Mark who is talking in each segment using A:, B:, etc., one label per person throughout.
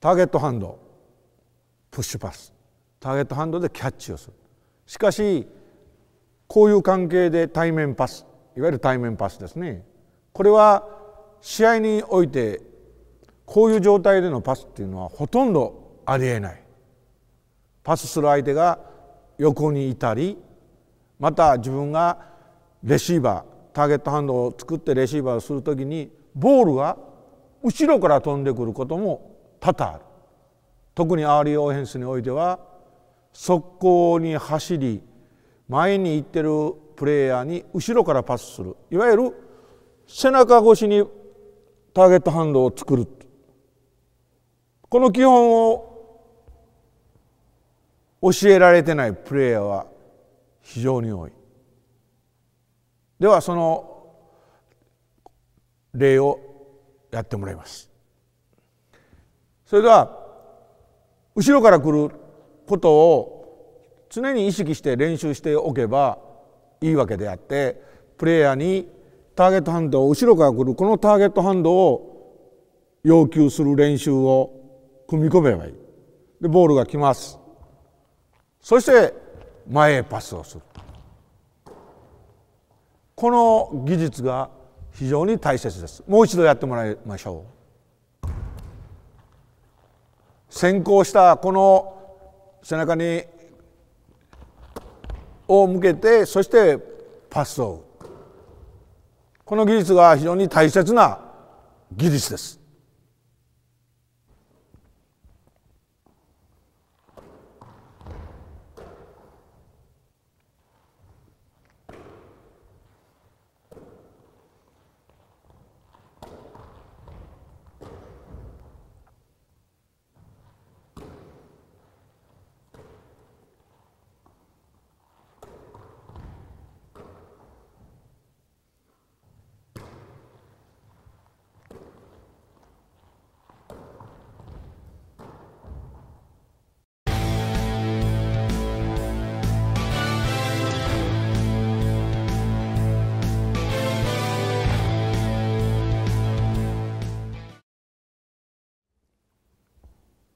A: ターゲットハンドプッシュパスターゲットハンドでキャッチをするしかしこういう関係で対面パスいわゆる対面パスですねこれは試合においてこういう状態でのパスっていうのはほとんどありえないパスする相手が横にいたりまた自分がレシーバーターゲットハンドを作ってレシーバーをする時にボールが後ろから飛んでくることも多々ある特に R オーヘンスにおいては速攻に走り前に行ってるプレイヤーに後ろからパスするいわゆる背中越しにターゲットハンドを作るこの基本を教えられてないプレイヤーは非常に多いではその例をやってもらいますそれでは後ろから来ることを常に意識して練習しておけばいいわけであってプレイヤーにターゲットハンドを後ろから来るこのターゲットハンドを要求する練習を組み込めばいい。でボールが来ます。そして前へパスをする。この技術が非常に大切です。もう一度やってもらいましょう。先行したこの背中にを向けてそしてパスをこの技術が非常に大切な技術です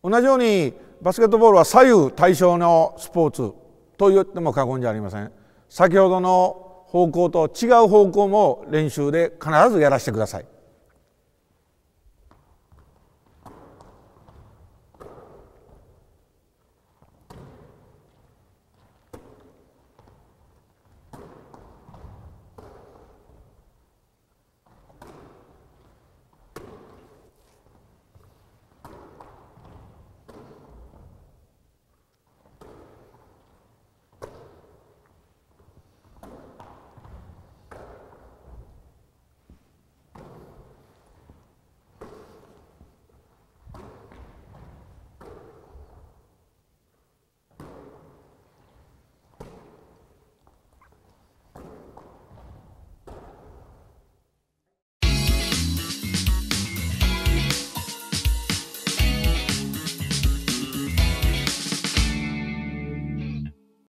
A: 同じようにバスケットボールは左右対称のスポーツと言っても過言じゃありません先ほどの方向と違う方向も練習で必ずやらせてください